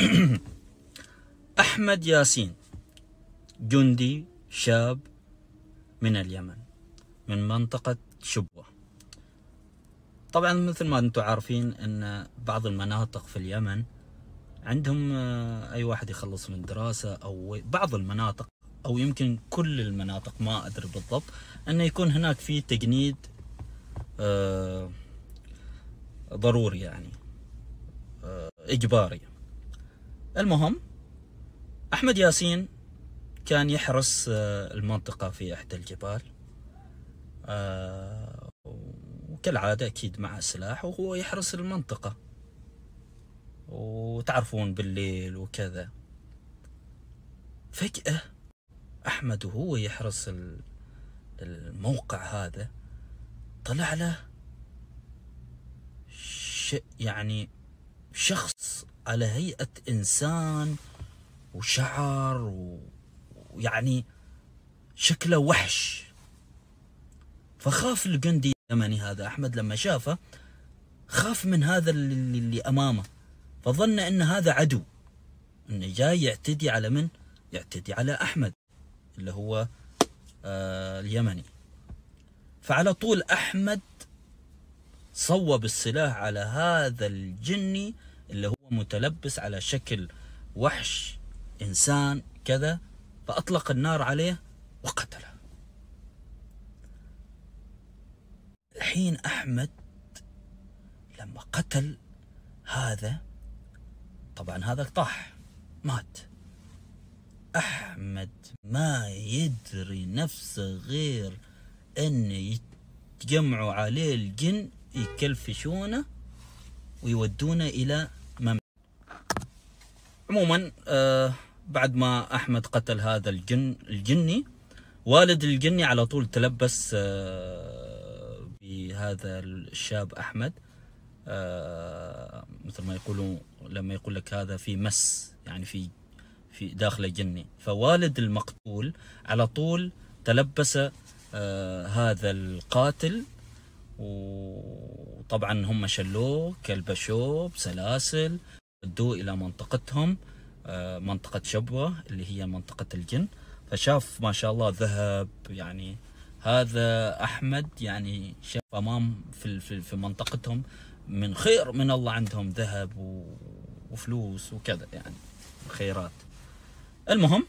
أحمد ياسين جندي شاب من اليمن من منطقة شبوة طبعا مثل ما انتم عارفين ان بعض المناطق في اليمن عندهم آه، اي واحد يخلص من دراسة او بعض المناطق او يمكن كل المناطق ما ادري بالضبط انه يكون هناك في تجنيد آه، ضروري يعني آه، اجباري المهم أحمد ياسين كان يحرس آه، المنطقة في إحدى الجبال آه، وكالعادة أكيد مع سلاح وهو يحرس المنطقة وتعرفون بالليل وكذا فجأة أحمد وهو يحرس الموقع هذا طلع له ش يعني شخص على هيئة إنسان وشعر ويعني شكله وحش فخاف الجندي اليمني هذا أحمد لما شافه خاف من هذا اللي, اللي أمامه فظن أن هذا عدو أنه جاي يعتدي على من؟ يعتدي على أحمد اللي هو آه اليمني فعلى طول أحمد صوب السلاح على هذا الجني اللي هو متلبس على شكل وحش إنسان كذا فأطلق النار عليه وقتله الحين أحمد لما قتل هذا طبعا هذا طاح مات أحمد ما يدري نفسه غير أن يتجمعوا عليه الجن يكلفشونه ويودونه إلى عموما آه بعد ما احمد قتل هذا الجن الجني والد الجني على طول تلبس آه بهذا الشاب احمد آه مثل ما يقولوا لما يقول لك هذا في مس يعني في في داخله جني فوالد المقتول على طول تلبس آه هذا القاتل وطبعا هم شلوه كلبشوه بسلاسل ودوا الى منطقتهم آه، منطقة شبوة اللي هي منطقة الجن فشاف ما شاء الله ذهب يعني هذا احمد يعني شاف امام في في منطقتهم من خير من الله عندهم ذهب وفلوس وكذا يعني خيرات المهم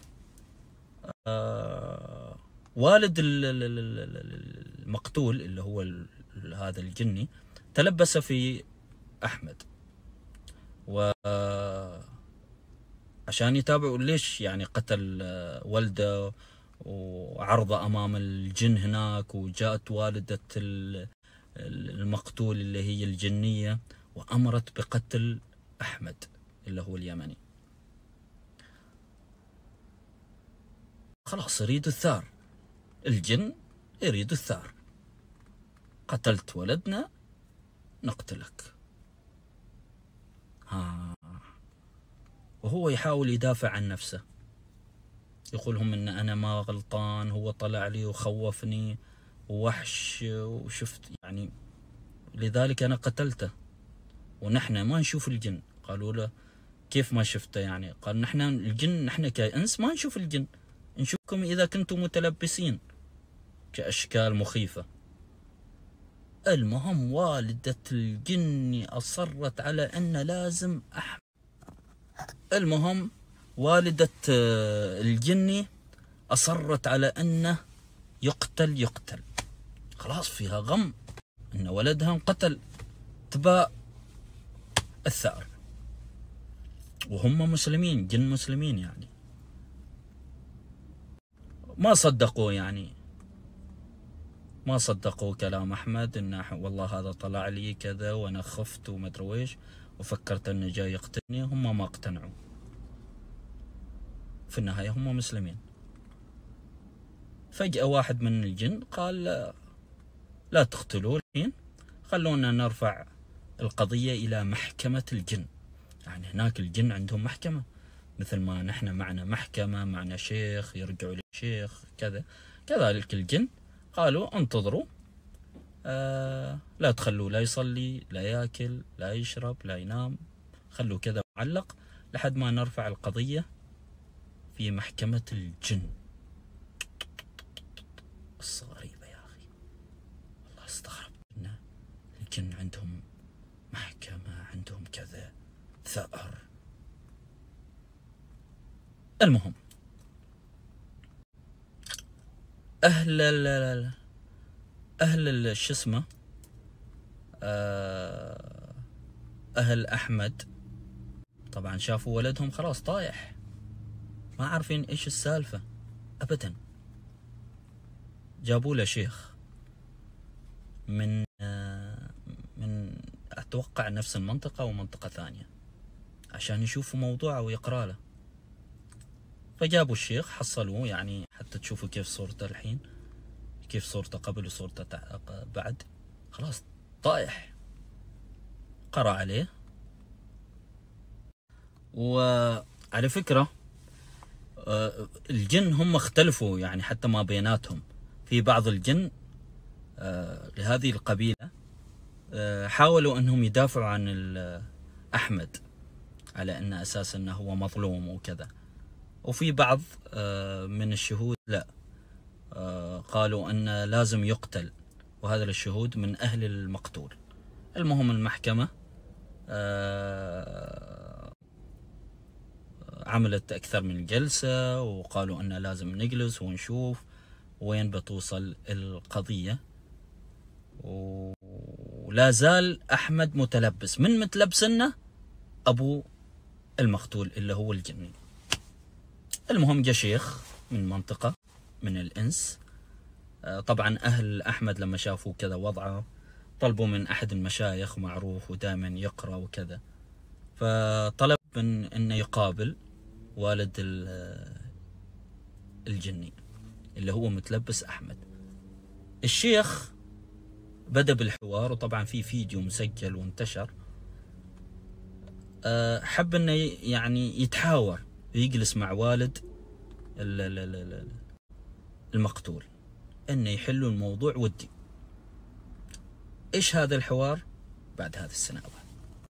آه، والد المقتول اللي هو هذا الجني تلبس في احمد و عشان يتابعوا ليش يعني قتل والده وعرضه امام الجن هناك وجاءت والده المقتول اللي هي الجنيه وامرت بقتل احمد اللي هو اليمني خلاص يريد الثار الجن يريد الثار قتلت ولدنا نقتلك آه. وهو يحاول يدافع عن نفسه يقولهم ان انا ما غلطان هو طلع لي وخوفني ووحش وشفت يعني لذلك انا قتلته ونحن ما نشوف الجن قالوا له كيف ما شفته يعني قال نحن الجن نحن كأنس ما نشوف الجن نشوفكم إذا كنتم متلبسين كأشكال مخيفة المهم والدة الجن أصرت على أن لازم أحمل المهم والدة الجني أصرت على أنه يقتل يقتل خلاص فيها غم أن ولدها انقتل تباء الثأر وهم مسلمين جن مسلمين يعني ما صدقوا يعني ما صدقوا كلام احمد انه والله هذا طلع لي كذا وانا خفت ادري ويش وفكرت انه جاي يقتلني هم ما اقتنعوا في النهاية هم مسلمين فجأة واحد من الجن قال لا, لا تقتلوا الحين خلونا نرفع القضية إلى محكمة الجن يعني هناك الجن عندهم محكمة مثل ما نحن معنا محكمة معنا شيخ يرجعوا للشيخ كذا كذلك الجن قالوا انتظروا آه لا تخلوه لا يصلي لا ياكل لا يشرب لا ينام خلوه كذا معلق لحد ما نرفع القضية في محكمة الجن قصة غريبة يا أخي والله استغربت إنه الجن عندهم محكمة عندهم كذا ثأر المهم اهل ال اهل, أهل شو اسمه آه، اهل احمد طبعا شافوا ولدهم خلاص طايح ما عارفين ايش السالفه ابدا جابوا له شيخ من آه، من اتوقع نفس المنطقه ومنطقه ثانيه عشان يشوفوا موضوعه ويقرا له فجابوا الشيخ حصلوه يعني تشوفوا كيف صورته الحين كيف صورته قبل وصورته بعد خلاص طايح قرأ عليه وعلى فكرة آه، الجن هم اختلفوا يعني حتى ما بيناتهم في بعض الجن آه، لهذه القبيلة آه، حاولوا أنهم يدافعوا عن أحمد على أن أساس أنه هو مظلوم وكذا وفي بعض آه، من الشهود لا آه، قالوا أن لازم يقتل وهذا الشهود من أهل المقتول المهم المحكمة آه، عملت أكثر من جلسة وقالوا أن لازم نجلس ونشوف وين بتوصل القضية ولا زال أحمد متلبس من متلبسنا أبو المقتول اللي هو الجني المهم جا شيخ من منطقة من الإنس آه، طبعا أهل أحمد لما شافوا كذا وضعه طلبوا من أحد المشايخ معروف ودائما يقرأ وكذا فطلب من أنه يقابل والد آه، الجني اللي هو متلبس أحمد الشيخ بدأ بالحوار وطبعا في فيديو مسجل وانتشر آه، حب أنه يعني يتحاور يجلس مع والد المقتول انه يحلوا الموضوع ودي ايش هذا الحوار بعد هذه السنوات